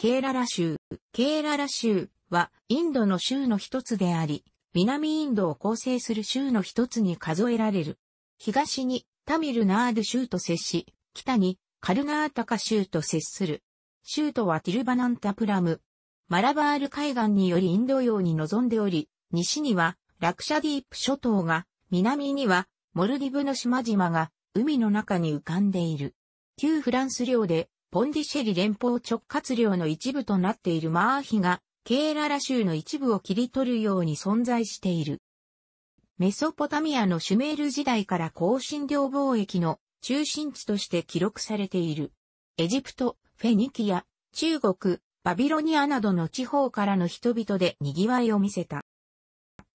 ケーララ州。ケーララ州はインドの州の一つであり、南インドを構成する州の一つに数えられる。東にタミルナード州と接し、北にカルナータカ州と接する。州都はティルバナンタプラム。マラバール海岸によりインド洋に臨んでおり、西にはラクシャディープ諸島が、南にはモルディブの島々が海の中に浮かんでいる。旧フランス領でポンディシェリ連邦直轄領の一部となっているマーヒが、ケーララ州の一部を切り取るように存在している。メソポタミアのシュメール時代から香辛料貿易の中心地として記録されている。エジプト、フェニキア、中国、バビロニアなどの地方からの人々で賑わいを見せた。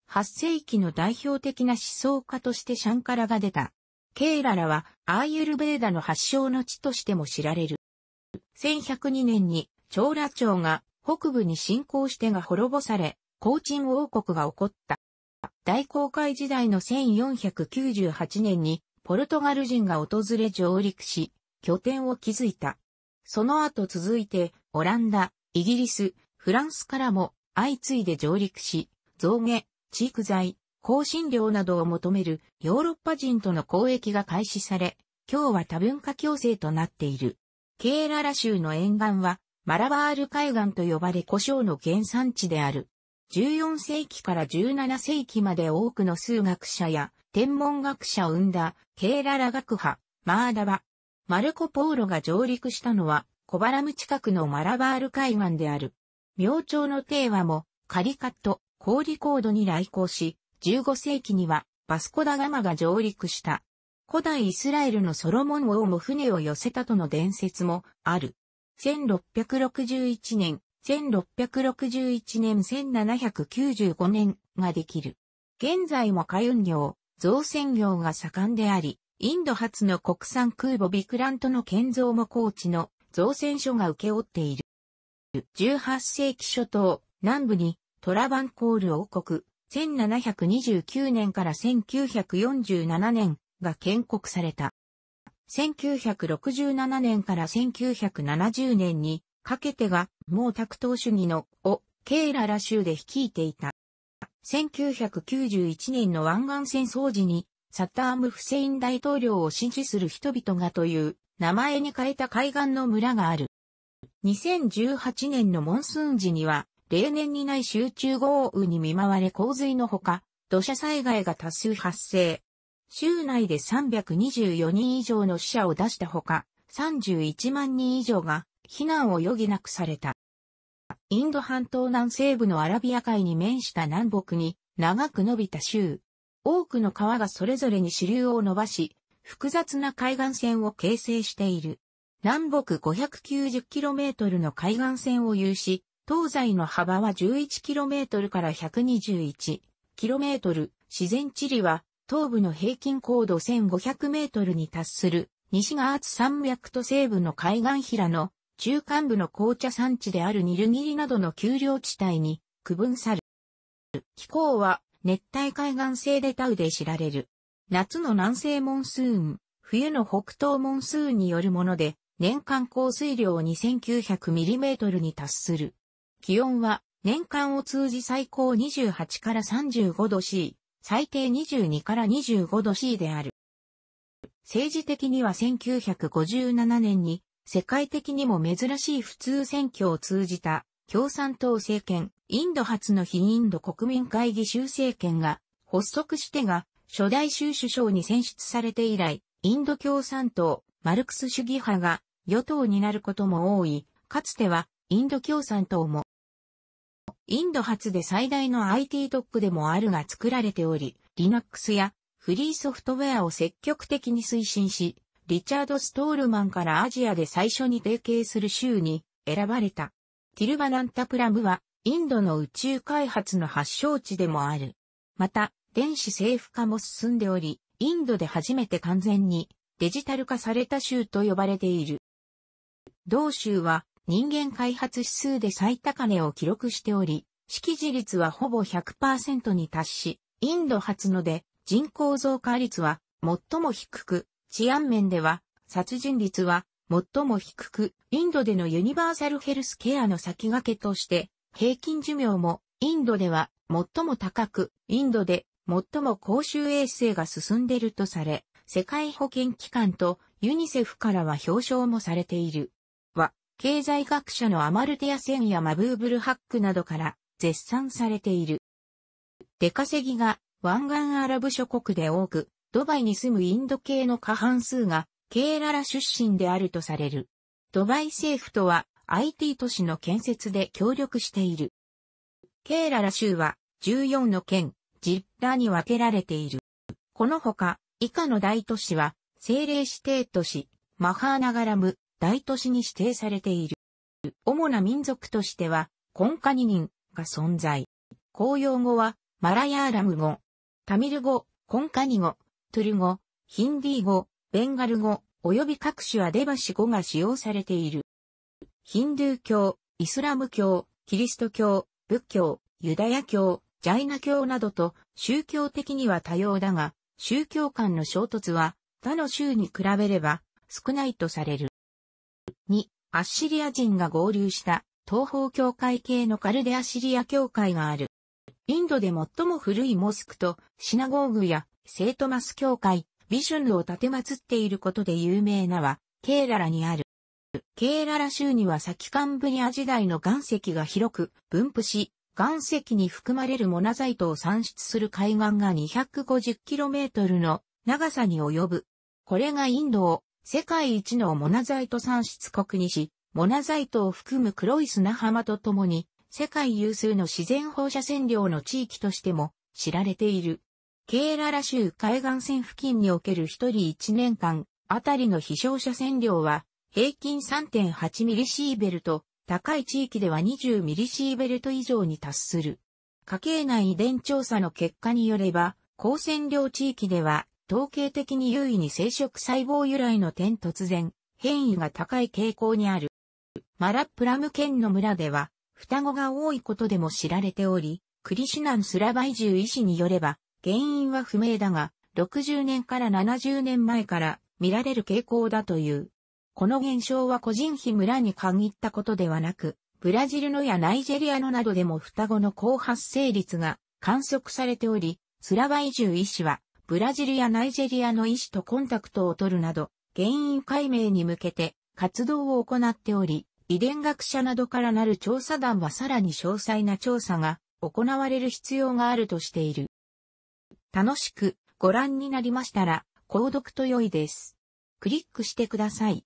8世紀の代表的な思想家としてシャンカラが出た。ケーララはアーユルベーダの発祥の地としても知られる。1102年に、長羅町が北部に侵攻してが滅ぼされ、高鎮王国が起こった。大航海時代の1498年に、ポルトガル人が訪れ上陸し、拠点を築いた。その後続いて、オランダ、イギリス、フランスからも相次いで上陸し、造毛、地育材、香辛料などを求めるヨーロッパ人との交易が開始され、今日は多文化共生となっている。ケーララ州の沿岸は、マラバール海岸と呼ばれ胡椒の原産地である。14世紀から17世紀まで多くの数学者や天文学者を生んだケーララ学派、マーダバ。マルコ・ポーロが上陸したのはコバラム近くのマラバール海岸である。明朝の帝和もカリカット、コーリコードに来航し、15世紀にはバスコダガマが上陸した。古代イスラエルのソロモン王も船を寄せたとの伝説もある。1661年、1661年1795年ができる。現在も海運業、造船業が盛んであり、インド初の国産空母ビクラントの建造も高知の造船所が受け負っている。18世紀初頭、南部にトラバンコール王国、1729年から1947年、が建国された。1967年から1970年にかけてが毛沢東主義のをケーララ州で率いていた。1991年の湾岸戦争時にサッターム・フセイン大統領を支持する人々がという名前に変えた海岸の村がある。2018年のモンスーン時には例年にない集中豪雨に見舞われ洪水のほか土砂災害が多数発生。州内で324人以上の死者を出したほか、31万人以上が避難を余儀なくされた。インド半島南西部のアラビア海に面した南北に長く伸びた州。多くの川がそれぞれに支流を伸ばし、複雑な海岸線を形成している。南北 590km の海岸線を有し、東西の幅は 11km から 121km。自然地理は東部の平均高度1500メートルに達する西ガーツ山脈と西部の海岸平の中間部の紅茶産地であるニルギリなどの丘陵地帯に区分さる。気候は熱帯海岸性でタウで知られる。夏の南西モンスーン、冬の北東モンスーンによるもので、年間降水量 2900mm に達する。気温は年間を通じ最高28から35度 C、最低22から25度 C である。政治的には1957年に世界的にも珍しい普通選挙を通じた共産党政権、インド初の非インド国民会議州政権が発足してが初代州首相に選出されて以来、インド共産党、マルクス主義派が与党になることも多い、かつてはインド共産党もインド発で最大の IT トップでもあるが作られており、Linux やフリーソフトウェアを積極的に推進し、リチャード・ストールマンからアジアで最初に提携する州に選ばれた。ティルバナンタプラムはインドの宇宙開発の発祥地でもある。また、電子政府化も進んでおり、インドで初めて完全にデジタル化された州と呼ばれている。同州は人間開発指数で最高値を記録しており、識字率はほぼ100%に達し、インド発ので人口増加率は最も低く、治安面では殺人率は最も低く、インドでのユニバーサルヘルスケアの先駆けとして、平均寿命もインドでは最も高く、インドで最も公衆衛生が進んでいるとされ、世界保健機関とユニセフからは表彰もされている。経済学者のアマルテア・センやマブーブルハックなどから絶賛されている。出稼ぎが湾岸アラブ諸国で多く、ドバイに住むインド系の過半数がケーララ出身であるとされる。ドバイ政府とは IT 都市の建設で協力している。ケーララ州は14の県、ジッラに分けられている。このほか、以下の大都市は、政令指定都市、マハーナガラム、大都市に指定されている。主な民族としては、コンカニ人が存在。公用語は、マラヤーラム語、タミル語、コンカニ語、トゥル語、ヒンディー語、ベンガル語、及び各種アデバシ語が使用されている。ヒンドゥー教、イスラム教、キリスト教、仏教、ユダヤ教、ジャイナ教などと宗教的には多様だが、宗教間の衝突は他の州に比べれば少ないとされる。アッシリア人が合流した東方教会系のカルデアシリア教会がある。インドで最も古いモスクとシナゴーグやセートマス教会、ビシュヌを建て祀っていることで有名なは、ケーララにある。ケーララ州には先カンブリア時代の岩石が広く分布し、岩石に含まれるモナザイトを産出する海岸が 250km の長さに及ぶ。これがインドを世界一のモナザイト産出国にし、モナザイトを含む黒い砂浜とともに、世界有数の自然放射線量の地域としても知られている。ケーララ州海岸線付近における一人一年間あたりの飛翔射線量は平均3.8ミリシーベルト、高い地域では20ミリシーベルト以上に達する。家計内遺伝調査の結果によれば、光線量地域では統計的に優位に生殖細胞由来の点突然、変異が高い傾向にある。マラップラム県の村では、双子が多いことでも知られており、クリシュナンスラバイ獣医師によれば、原因は不明だが、60年から70年前から見られる傾向だという。この現象は個人比村に限ったことではなく、ブラジルのやナイジェリアのなどでも双子の高発生率が観測されており、スラバイ獣医師は、ブラジルやナイジェリアの医師とコンタクトを取るなど、原因解明に向けて活動を行っており、遺伝学者などからなる調査団はさらに詳細な調査が行われる必要があるとしている。楽しくご覧になりましたら、購読と良いです。クリックしてください。